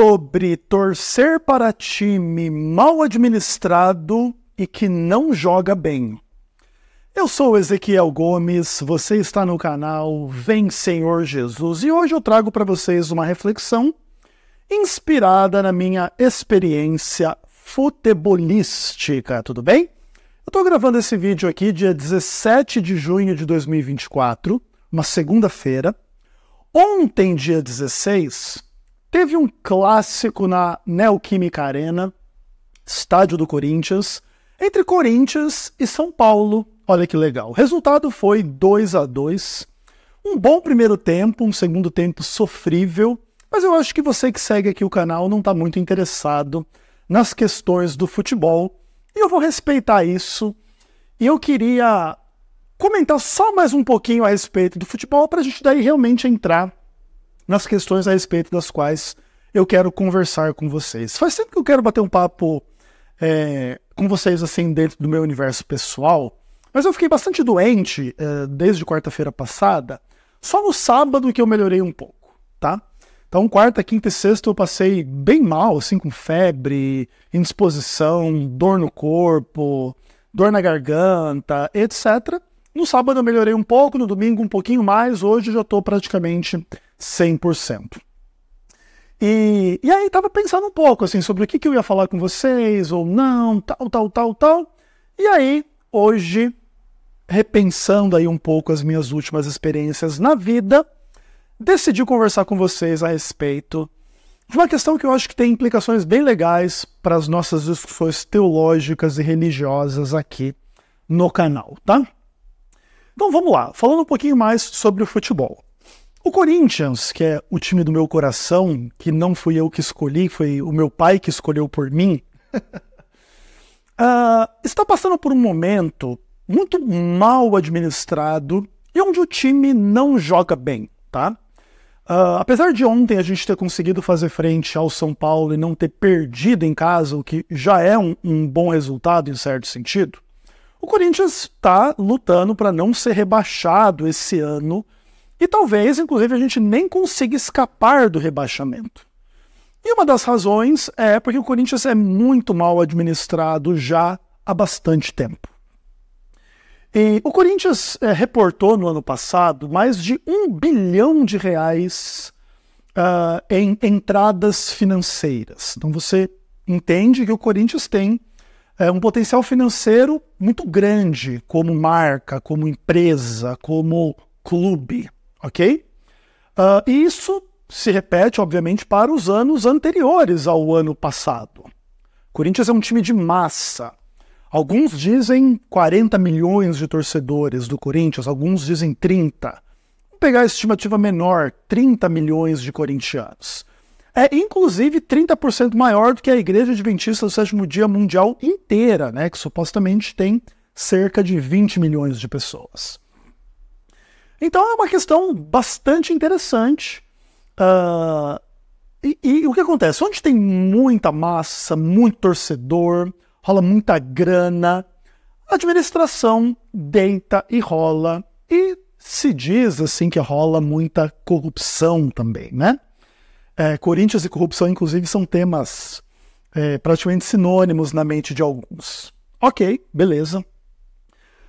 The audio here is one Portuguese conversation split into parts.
sobre torcer para time mal administrado e que não joga bem. Eu sou Ezequiel Gomes, você está no canal Vem Senhor Jesus e hoje eu trago para vocês uma reflexão inspirada na minha experiência futebolística, tudo bem? Eu estou gravando esse vídeo aqui dia 17 de junho de 2024, uma segunda-feira. Ontem, dia 16, Teve um clássico na Neoquímica Arena, estádio do Corinthians, entre Corinthians e São Paulo. Olha que legal. O resultado foi 2 a 2 Um bom primeiro tempo, um segundo tempo sofrível, mas eu acho que você que segue aqui o canal não está muito interessado nas questões do futebol. E eu vou respeitar isso. E eu queria comentar só mais um pouquinho a respeito do futebol para a gente daí realmente entrar nas questões a respeito das quais eu quero conversar com vocês. Faz tempo que eu quero bater um papo é, com vocês assim dentro do meu universo pessoal, mas eu fiquei bastante doente é, desde quarta-feira passada. Só no sábado que eu melhorei um pouco, tá? Então, quarta, quinta e sexta eu passei bem mal, assim, com febre, indisposição, dor no corpo, dor na garganta, etc. No sábado eu melhorei um pouco, no domingo um pouquinho mais, hoje já estou praticamente 100%. E, e aí estava pensando um pouco assim sobre o que, que eu ia falar com vocês ou não, tal, tal, tal, tal. E aí, hoje, repensando aí um pouco as minhas últimas experiências na vida, decidi conversar com vocês a respeito de uma questão que eu acho que tem implicações bem legais para as nossas discussões teológicas e religiosas aqui no canal, tá? Então vamos lá, falando um pouquinho mais sobre o futebol. O Corinthians, que é o time do meu coração, que não fui eu que escolhi, foi o meu pai que escolheu por mim, uh, está passando por um momento muito mal administrado e onde o time não joga bem, tá? Uh, apesar de ontem a gente ter conseguido fazer frente ao São Paulo e não ter perdido em casa, o que já é um, um bom resultado em certo sentido, o Corinthians está lutando para não ser rebaixado esse ano e talvez, inclusive, a gente nem consiga escapar do rebaixamento. E uma das razões é porque o Corinthians é muito mal administrado já há bastante tempo. E o Corinthians é, reportou no ano passado mais de um bilhão de reais uh, em entradas financeiras. Então você entende que o Corinthians tem é, um potencial financeiro muito grande como marca, como empresa, como clube, ok? Uh, e isso se repete, obviamente, para os anos anteriores ao ano passado. Corinthians é um time de massa. Alguns dizem 40 milhões de torcedores do Corinthians, alguns dizem 30. Vamos pegar a estimativa menor, 30 milhões de corintianos é inclusive 30% maior do que a Igreja Adventista do Sétimo Dia Mundial inteira, né, que supostamente tem cerca de 20 milhões de pessoas. Então é uma questão bastante interessante. Uh, e, e, o que acontece? Onde tem muita massa, muito torcedor, rola muita grana, a administração deita e rola. E se diz assim que rola muita corrupção também, né? É, Corinthians e corrupção, inclusive, são temas é, praticamente sinônimos na mente de alguns. Ok, beleza.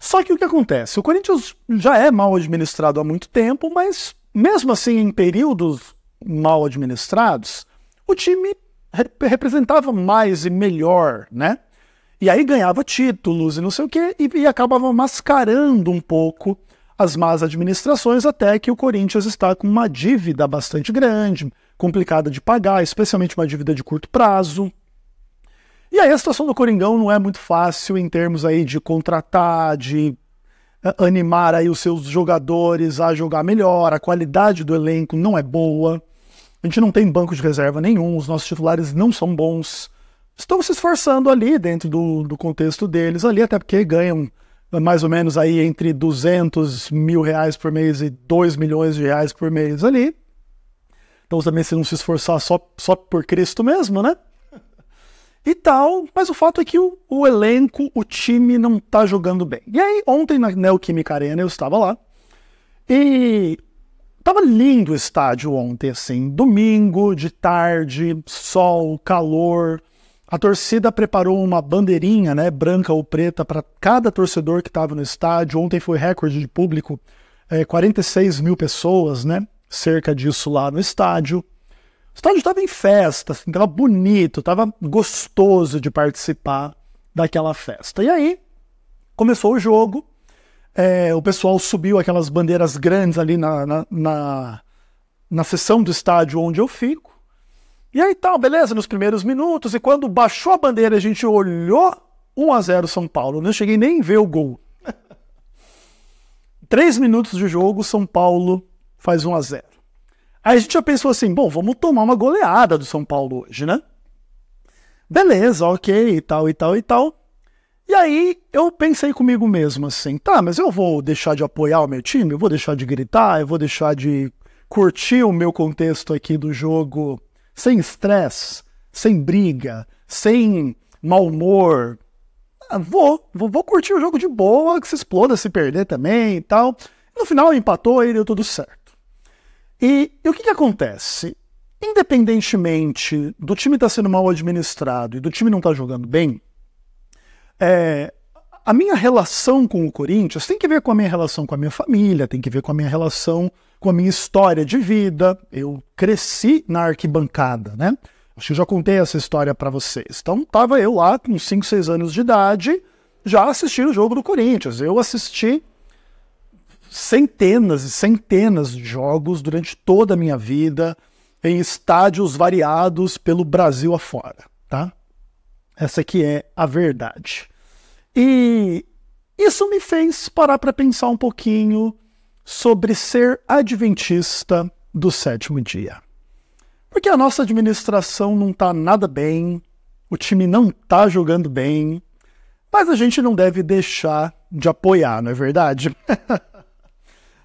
Só que o que acontece? O Corinthians já é mal administrado há muito tempo, mas mesmo assim, em períodos mal administrados, o time representava mais e melhor, né? E aí ganhava títulos e não sei o quê, e, e acabava mascarando um pouco as más administrações até que o Corinthians está com uma dívida bastante grande, complicada de pagar, especialmente uma dívida de curto prazo. E aí a situação do Coringão não é muito fácil em termos aí de contratar, de eh, animar aí os seus jogadores a jogar melhor, a qualidade do elenco não é boa. A gente não tem banco de reserva nenhum, os nossos titulares não são bons. Estão se esforçando ali dentro do, do contexto deles, ali até porque ganham mais ou menos aí entre 200 mil reais por mês e 2 milhões de reais por mês ali. Então também você não se esforçar só, só por Cristo mesmo, né? E tal, mas o fato é que o, o elenco, o time não tá jogando bem. E aí, ontem na Neoquímica Arena eu estava lá e tava lindo o estádio ontem, assim, domingo, de tarde, sol, calor. A torcida preparou uma bandeirinha, né, branca ou preta, para cada torcedor que estava no estádio. Ontem foi recorde de público, é, eh, 46 mil pessoas, né? cerca disso lá no estádio. O estádio estava em festa, assim, estava bonito, estava gostoso de participar daquela festa. E aí começou o jogo, é, o pessoal subiu aquelas bandeiras grandes ali na, na, na, na seção do estádio onde eu fico. E aí tal, beleza, nos primeiros minutos. E quando baixou a bandeira, a gente olhou 1 a 0 São Paulo. não cheguei nem a ver o gol. Três minutos de jogo, São Paulo faz 1 a 0 Aí a gente já pensou assim, bom, vamos tomar uma goleada do São Paulo hoje, né? Beleza, ok, e tal, e tal, e tal. E aí eu pensei comigo mesmo assim, tá, mas eu vou deixar de apoiar o meu time? Eu vou deixar de gritar? Eu vou deixar de curtir o meu contexto aqui do jogo sem estresse, sem briga, sem mau humor? Ah, vou, vou, vou curtir o jogo de boa, que se exploda se perder também e tal. No final empatou e deu tudo certo. E, e o que, que acontece? Independentemente do time estar tá sendo mal administrado e do time não estar tá jogando bem, é, a minha relação com o Corinthians tem que ver com a minha relação com a minha família, tem que ver com a minha relação com a minha história de vida. Eu cresci na arquibancada, né? Acho que eu já contei essa história para vocês. Então, tava eu lá com 5, 6 anos de idade, já assisti o jogo do Corinthians. Eu assisti centenas e centenas de jogos durante toda a minha vida, em estádios variados pelo Brasil afora, tá? Essa aqui é a verdade. E isso me fez parar para pensar um pouquinho sobre ser adventista do sétimo dia. Porque a nossa administração não está nada bem, o time não está jogando bem, mas a gente não deve deixar de apoiar, não é verdade?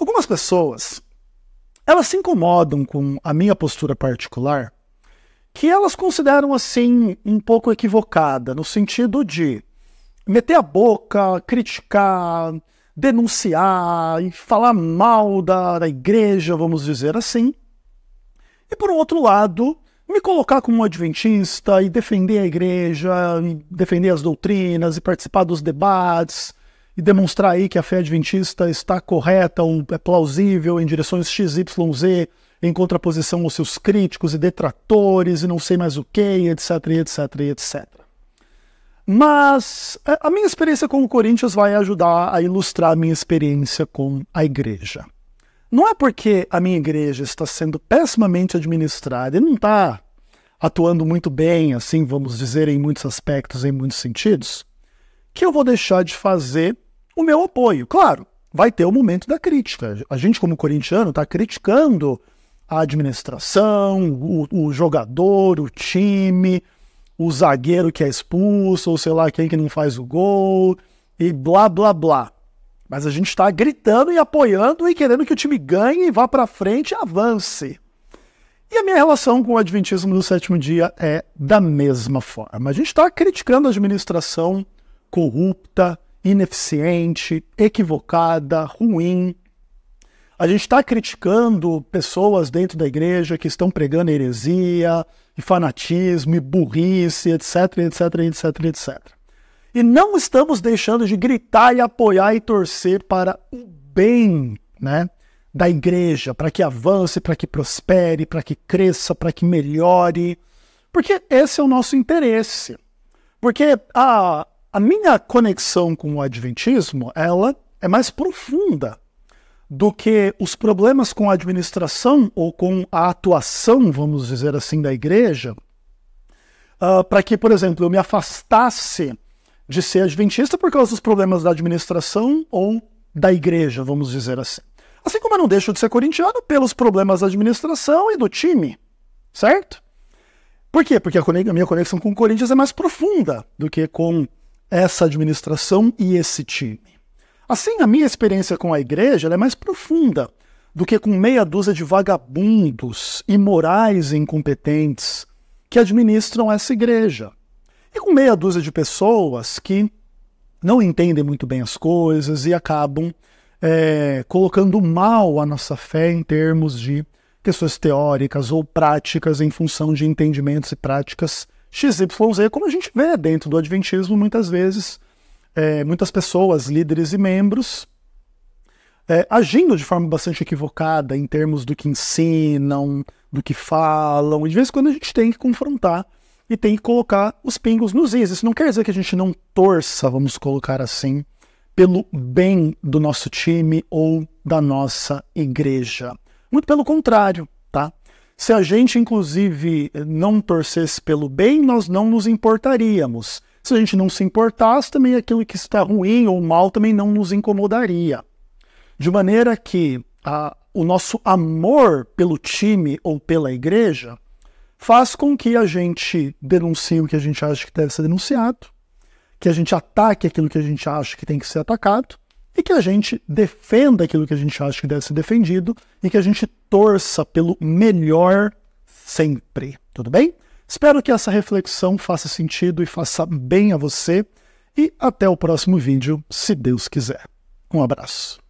Algumas pessoas, elas se incomodam com a minha postura particular, que elas consideram assim um pouco equivocada, no sentido de meter a boca, criticar, denunciar e falar mal da, da igreja, vamos dizer assim. E por um outro lado, me colocar como um adventista e defender a igreja, defender as doutrinas e participar dos debates e demonstrar aí que a fé adventista está correta, é plausível em direções XYZ, em contraposição aos seus críticos e detratores e não sei mais o que, etc, etc, etc. Mas é, a minha experiência com o Corinthians vai ajudar a ilustrar a minha experiência com a igreja. Não é porque a minha igreja está sendo pessimamente administrada e não está atuando muito bem, assim, vamos dizer, em muitos aspectos, em muitos sentidos, que eu vou deixar de fazer o meu apoio. Claro, vai ter o momento da crítica. A gente, como corintiano, está criticando a administração, o, o, jogador, o time, o zagueiro que é expulso, ou sei lá quem que não faz o gol, e blá blá blá. Mas a gente está gritando e apoiando e querendo que o time ganhe, e vá para frente e avance. E a minha relação com o Adventismo do sétimo dia é da mesma forma. A gente está criticando a administração corrupta, ineficiente, equivocada, ruim. A gente está criticando pessoas dentro da igreja que estão pregando heresia, e fanatismo, e burrice, etc, etc, etc, etc. E não estamos deixando de gritar e apoiar e torcer para o bem né, da igreja, para que avance, para que prospere, para que cresça, para que melhore. Porque esse é o nosso interesse. Porque a, ah, a minha conexão com o Adventismo, ela é mais profunda do que os problemas com a administração ou com a atuação, vamos dizer assim, da igreja, uh, para que, por exemplo, eu me afastasse de ser adventista por causa dos problemas da administração ou da igreja, vamos dizer assim. Assim como eu não deixo de ser corintiano pelos problemas da administração e do time, certo? Por quê? Porque a minha conexão com o Corinthians é mais profunda do que com essa administração e esse time. Assim, a minha experiência com a igreja é mais profunda do que com meia dúzia de vagabundos, imorais e incompetentes que administram essa igreja. E com meia dúzia de pessoas que não entendem muito bem as coisas e acabam é, colocando mal a nossa fé em termos de questões teóricas ou práticas em função de entendimentos e práticas XYZ, como a gente vê dentro do Adventismo, muitas vezes, é, muitas pessoas, líderes e membros, é, agindo de forma bastante equivocada em termos do que ensinam, do que falam, e de vez em quando a gente tem que confrontar e tem que colocar os pingos nos is. Isso não quer dizer que a gente não torça, vamos colocar assim, pelo bem do nosso time ou da nossa igreja. Muito pelo contrário, se a gente, inclusive, não torcesse pelo bem, nós não nos importaríamos. Se a gente não se importasse, também aquilo que está ruim ou mal também não nos incomodaria. De maneira que a, o nosso amor pelo time ou pela igreja faz com que a gente denuncie o que a gente acha que deve ser denunciado, que a gente ataque aquilo que a gente acha que tem que ser atacado, e que a gente defenda aquilo que a gente acha que deve ser defendido e que a gente torça pelo melhor sempre. Tudo bem? Espero que essa reflexão faça sentido e faça bem a você. E até o próximo vídeo, se Deus quiser. Um abraço.